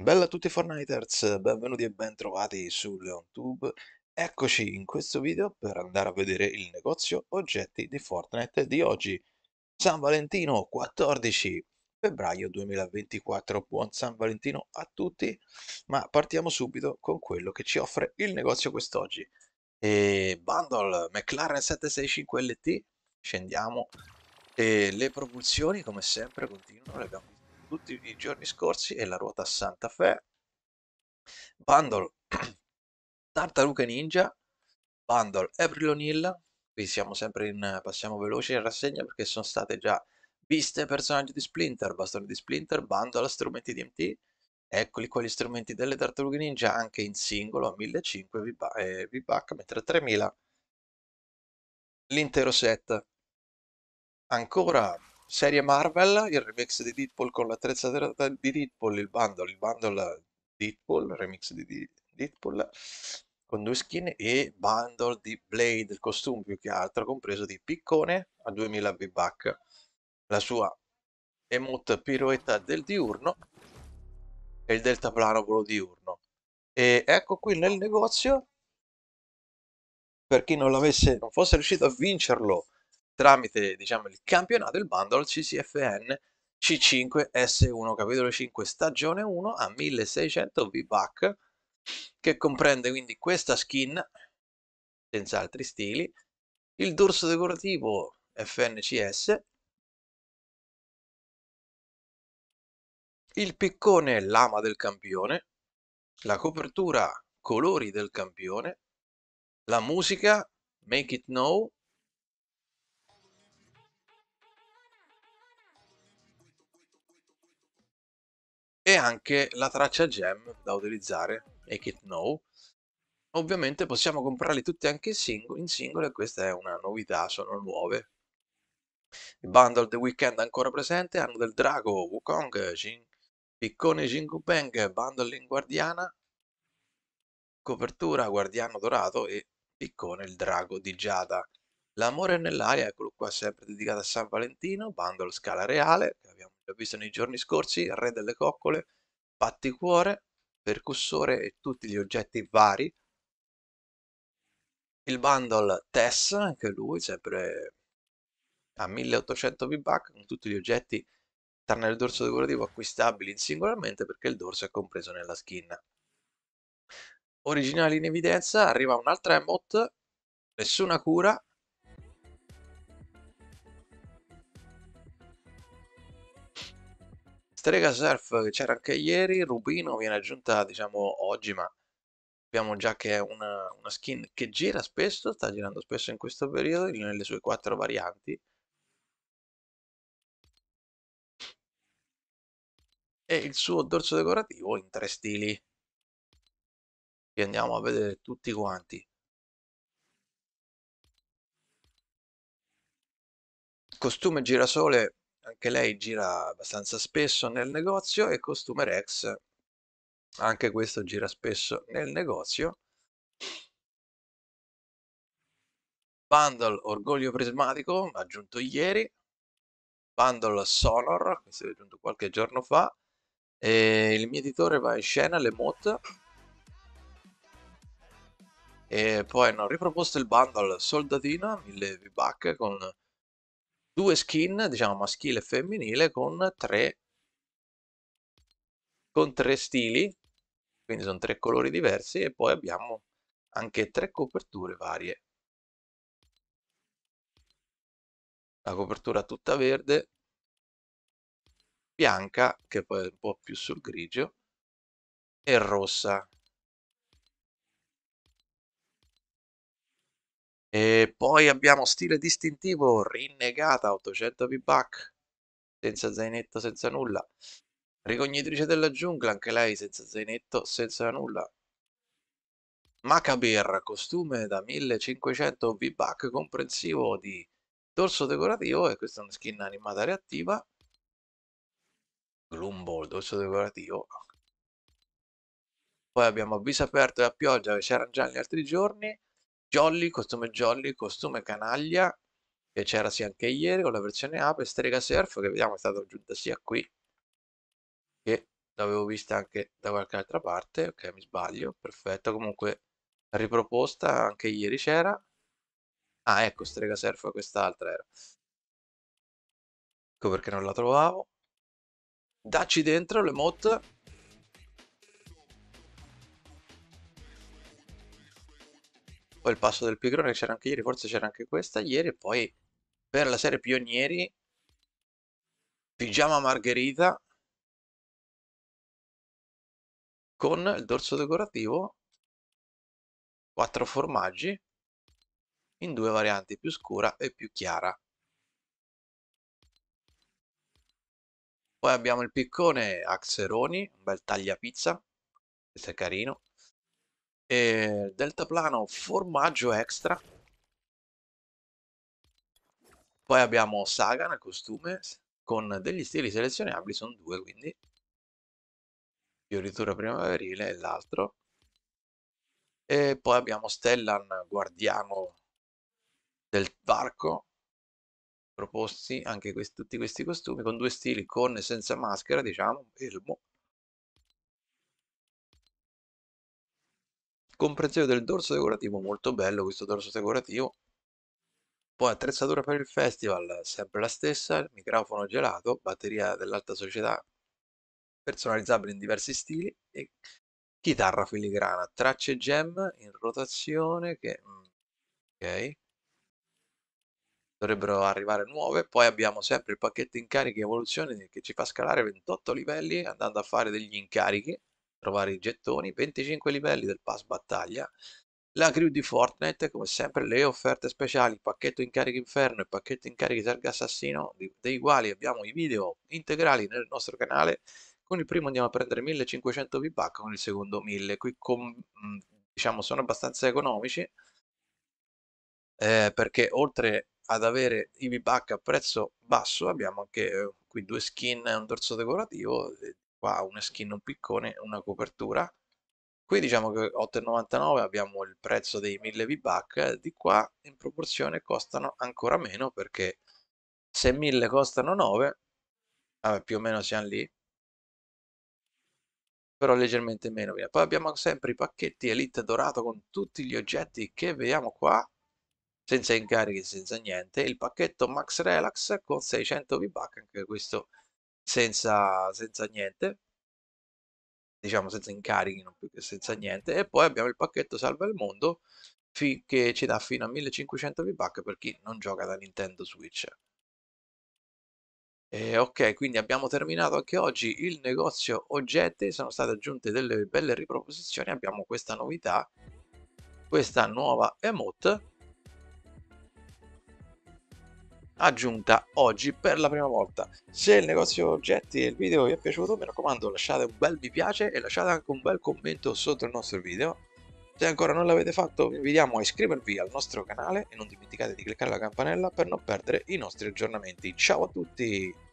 Bella a tutti Fortniters, benvenuti e bentrovati su LeonTube. Eccoci in questo video per andare a vedere il negozio oggetti di Fortnite di oggi. San Valentino 14 febbraio 2024, buon San Valentino a tutti, ma partiamo subito con quello che ci offre il negozio quest'oggi. E bundle McLaren 765 LT, scendiamo. E le propulsioni come sempre continuano, le abbiamo tutti i giorni scorsi è la ruota Santa Fe, Bundle Tartaruga Ninja, Bundle April O'Neill, qui siamo sempre in passiamo veloce in rassegna perché sono state già viste personaggi di Splinter, bastone di Splinter, Bundle, strumenti DMT, Eccoli qua gli strumenti delle tartarughe ninja anche in singolo a 1500 eh, V-Buck, mentre a 3000 l'intero set. Ancora serie Marvel, il remix di Deadpool con l'attrezzatura di Deadpool, il bundle, il bundle Deadpool, remix di Deadpool con due skin e bundle di Blade, il costume più che altro, compreso di Piccone a 2000 V-Buck, la sua emote piroetta del diurno e il deltaplano quello diurno. E ecco qui nel negozio, per chi non l'avesse, non fosse riuscito a vincerlo tramite diciamo, il campionato, il bundle CCFN C5S1 capitolo 5 stagione 1 a 1600 V-Buck che comprende quindi questa skin senza altri stili, il dorso decorativo FNCS, il piccone lama del campione, la copertura colori del campione, la musica Make It Now e anche la traccia gem da utilizzare, Make It Now. Ovviamente possiamo comprarli tutti anche in, sing in singolo e questa è una novità, sono nuove. Il bundle The Weekend ancora presente, hanno del Drago, Wukong, Jin, Piccone Peng, bundle in Guardiana, copertura Guardiano Dorato e Piccone il Drago di Giada. L'amore nell'aria, eccolo qua, sempre dedicato a San Valentino, bundle scala reale, che abbiamo l'ho visto nei giorni scorsi, Re delle Coccole, Batticuore, Percussore e tutti gli oggetti vari. Il bundle Tess, anche lui, sempre a 1800 V-Buck, con tutti gli oggetti tranne il dorso decorativo acquistabili singolarmente perché il dorso è compreso nella skin. Originali in evidenza, arriva un'altra emote, nessuna cura, Strega Surf che c'era anche ieri, Rubino viene aggiunta diciamo oggi ma sappiamo già che è una, una, skin che gira spesso, sta girando spesso in questo periodo nelle sue quattro varianti. E il suo dorso decorativo in tre stili. Che andiamo a vedere tutti quanti. Costume girasole anche lei gira abbastanza spesso nel negozio e Costumer X anche questo gira spesso nel negozio bundle orgoglio prismatico aggiunto ieri bundle sonor questo è aggiunto qualche giorno fa e il mio editore va in scena le mot e poi hanno riproposto il bundle soldatina 1000 v-buck con due skin, diciamo maschile e femminile, con tre, con tre stili, quindi sono tre colori diversi e poi abbiamo anche tre coperture varie. La copertura tutta verde, bianca, che poi è un po' più sul grigio, e rossa, E poi abbiamo stile distintivo, rinnegata, 800 V-Buck, senza zainetto, senza nulla. Ricognitrice della giungla, anche lei senza zainetto, senza nulla. Macaber, costume da 1500 V-Buck, comprensivo di dorso decorativo, e questa è una skin animata reattiva. Gloomball, dorso decorativo. Poi abbiamo avviso aperto e a pioggia che c'erano già gli altri giorni. Jolly, costume Jolly, costume Canaglia, che c'era sia anche ieri con la versione ape, Strega Surf, che vediamo è stata aggiunta sia qui, che l'avevo vista anche da qualche altra parte, ok mi sbaglio, perfetto, comunque riproposta, anche ieri c'era, ah ecco Strega Surf quest'altra era, ecco perché non la trovavo, dacci dentro le mod Poi il passo del Pigrone c'era anche ieri, forse c'era anche questa ieri. poi per la serie Pionieri, Pigiama Margherita con il dorso decorativo, quattro formaggi in due varianti, più scura e più chiara. Poi abbiamo il piccone Axeroni, un bel taglia pizza, questo è carino e eh, deltaplano formaggio extra poi abbiamo Sagan costume con degli stili selezionabili sono due quindi fioritura primaverile e l'altro e poi abbiamo Stellan guardiano del varco proposti anche questi, tutti questi costumi con due stili con e senza maschera diciamo elmo comprensione del dorso decorativo, molto bello questo dorso decorativo. Poi attrezzatura per il festival, sempre la stessa, microfono gelato, batteria dell'alta società, personalizzabile in diversi stili e chitarra filigrana, tracce gem in rotazione che... Mm, ok dovrebbero arrivare nuove. Poi abbiamo sempre il pacchetto incarichi evoluzione che ci fa scalare 28 livelli andando a fare degli incarichi trovare i gettoni, 25 livelli del pass battaglia, la crew di Fortnite, come sempre le offerte speciali, pacchetto incarichi inferno e pacchetto incarichi serga assassino, dei quali abbiamo i video integrali nel nostro canale, con il primo andiamo a prendere 1500 V-Buck, con il secondo 1000, qui con, diciamo sono abbastanza economici, eh, perché oltre ad avere i V-Buck a prezzo basso abbiamo anche eh, qui due skin e un dorso decorativo, qua una skin, un piccone, una copertura. Qui diciamo che 8,99 abbiamo il prezzo dei 1000 V-Buck, eh, di qua in proporzione costano ancora meno perché se 1000 costano 9, vabbè, più o meno siamo lì, però leggermente meno. Poi abbiamo sempre i pacchetti Elite Dorato con tutti gli oggetti che vediamo qua, senza incarichi, senza niente. Il pacchetto Max Relax con 600 V-Buck, anche questo senza, senza niente, diciamo senza incarichi, non più che senza niente, e poi abbiamo il pacchetto Salva il Mondo che ci dà fino a 1500 V-Buck per chi non gioca da Nintendo Switch. E ok, quindi abbiamo terminato anche oggi il negozio oggetti, sono state aggiunte delle belle riproposizioni, abbiamo questa novità, questa nuova emote aggiunta oggi per la prima volta. Se il negozio oggetti e il video vi è piaciuto, mi raccomando lasciate un bel mi piace e lasciate anche un bel commento sotto il nostro video. Se ancora non l'avete fatto, vi invitiamo a iscrivervi al nostro canale e non dimenticate di cliccare la campanella per non perdere i nostri aggiornamenti. Ciao a tutti!